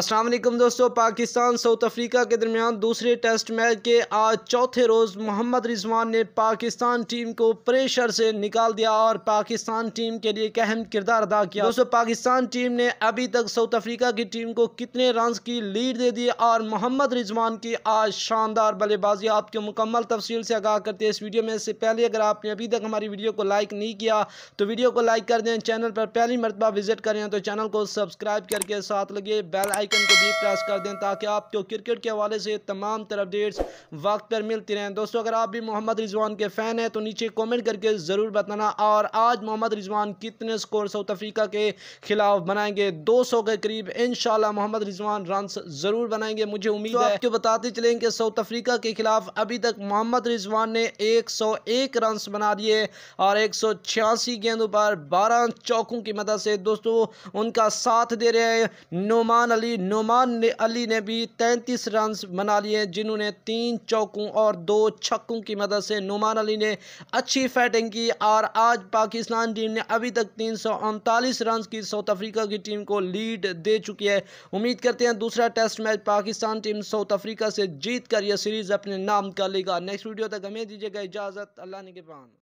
असलम दोस्तों Pakistan south Africa के दरमियान दूसरे टेस्ट मैच के आज चौथे रोज़ मोहम्मद रिजवान ने पाकिस्तान टीम को प्रेशर से निकाल दिया और पाकिस्तान टीम के लिए एक अहम किरदार अदा किया दोस्तों पाकिस्तान टीम ने अभी तक साउथ अफ्रीका की टीम को कितने रन की लीड दे दी और मोहम्मद रिजवान की आज शानदार बल्लेबाजी आपके मुकम्मल तफसील से आगाह करते इस वीडियो में इससे पहले अगर आपने अभी तक हमारी वीडियो को लाइक नहीं किया तो वीडियो को लाइक कर दें चैनल पर पहली मरतबा विजिट करें तो चैनल को सब्सक्राइब करके साथ लगे बेल आइकन को भी प्रेस कर दें ताकि आपको क्रिकेट के हवाले से तमाम तरह अपडेट्स वक्त पर मिलती रहें दोस्तों अगर आप भी मोहम्मद रिजवान के फ़ैन हैं तो नीचे कमेंट करके ज़रूर बताना और आज मोहम्मद रिजवान कितने स्कोर साउथ अफ्रीका के खिलाफ बनाएंगे 200 के करीब इन मोहम्मद रिजवान रन ज़रूर बनाएंगे मुझे उम्मीद तो है आपको बताते चलें कि साउथ अफ्रीका के खिलाफ अभी तक मोहम्मद रिजवान ने एक सौ एक रन बना दिए और एक सौ छियासी गेंदों पर बारह चौकों की मदद से दोस्तों उनका साथ दे रहे हैं नुमान अली अली नुमान ने अली ने भी तैंतीस रन बना लिए जिन्होंने तीन चौकों और दो छक्कों की मदद से नुमान अली ने अच्छी फैटिंग की और आज पाकिस्तान टीम ने अभी तक तीन रन की साउथ अफ्रीका की टीम को लीड दे चुकी है उम्मीद करते हैं दूसरा test match Pakistan team South Africa से जीत कर यह सीरीज़ अपने नाम कर लेगा नेक्स्ट वीडियो तक हमें दीजिएगा इजाज़त अल्लाह ने के पान